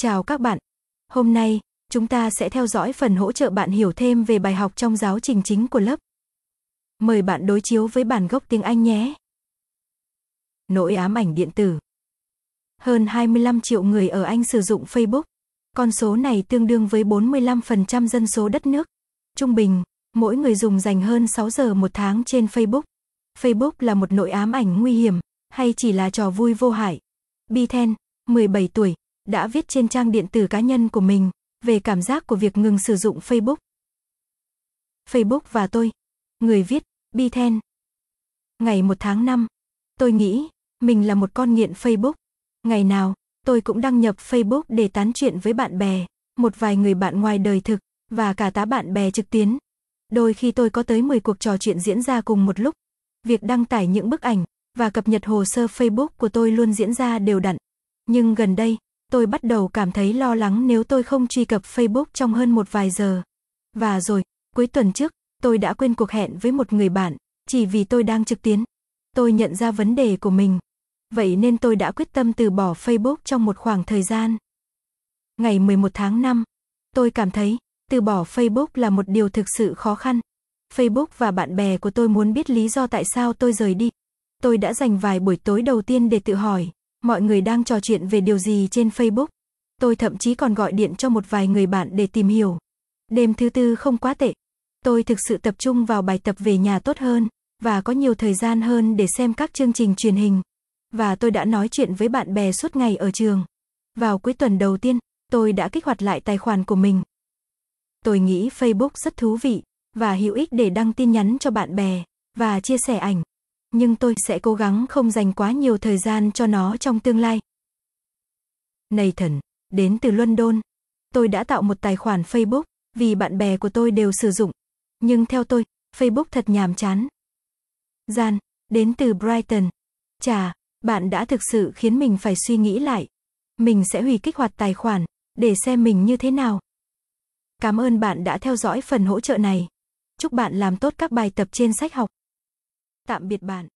Chào các bạn. Hôm nay, chúng ta sẽ theo dõi phần hỗ trợ bạn hiểu thêm về bài học trong giáo trình chính của lớp. Mời bạn đối chiếu với bản gốc tiếng Anh nhé. Nỗi ám ảnh điện tử. Hơn 25 triệu người ở Anh sử dụng Facebook. Con số này tương đương với 45% dân số đất nước. Trung bình, mỗi người dùng dành hơn 6 giờ một tháng trên Facebook. Facebook là một nỗi ám ảnh nguy hiểm, hay chỉ là trò vui vô hại? Bi Then, 17 tuổi, đã viết trên trang điện tử cá nhân của mình về cảm giác của việc ngừng sử dụng Facebook. Facebook và tôi. Người viết, Bithen. Ngày 1 tháng 5, tôi nghĩ mình là một con nghiện Facebook. Ngày nào, tôi cũng đăng nhập Facebook để tán chuyện với bạn bè, một vài người bạn ngoài đời thực và cả tá bạn bè trực tuyến. Đôi khi tôi có tới 10 cuộc trò chuyện diễn ra cùng một lúc. Việc đăng tải những bức ảnh và cập nhật hồ sơ Facebook của tôi luôn diễn ra đều đặn. Nhưng gần đây, Tôi bắt đầu cảm thấy lo lắng nếu tôi không truy cập Facebook trong hơn một vài giờ. Và rồi, cuối tuần trước, tôi đã quên cuộc hẹn với một người bạn, chỉ vì tôi đang trực tiến. Tôi nhận ra vấn đề của mình. Vậy nên tôi đã quyết tâm từ bỏ Facebook trong một khoảng thời gian. Ngày 11 tháng 5, tôi cảm thấy từ bỏ Facebook là một điều thực sự khó khăn. Facebook và bạn bè của tôi muốn biết lý do tại sao tôi rời đi. Tôi đã dành vài buổi tối đầu tiên để tự hỏi, Mọi người đang trò chuyện về điều gì trên Facebook? Tôi thậm chí còn gọi điện cho một vài người bạn để tìm hiểu. Đêm thứ tư không quá tệ. Tôi thực sự tập trung vào bài tập về nhà tốt hơn và có nhiều thời gian hơn để xem các chương trình truyền hình. Và tôi đã nói chuyện với bạn bè suốt ngày ở trường. Vào cuối tuần đầu tiên, tôi đã kích hoạt lại tài khoản của mình. Tôi nghĩ Facebook rất thú vị và hữu ích để đăng tin nhắn cho bạn bè và chia sẻ ảnh nhưng tôi sẽ cố gắng không dành quá nhiều thời gian cho nó trong tương lai. Nathan, đến từ London. Tôi đã tạo một tài khoản Facebook, vì bạn bè của tôi đều sử dụng. Nhưng theo tôi, Facebook thật nhàm chán. Gian, đến từ Brighton. Chà, bạn đã thực sự khiến mình phải suy nghĩ lại. Mình sẽ hủy kích hoạt tài khoản, để xem mình như thế nào. Cảm ơn bạn đã theo dõi phần hỗ trợ này. Chúc bạn làm tốt các bài tập trên sách học. Tạm biệt bạn.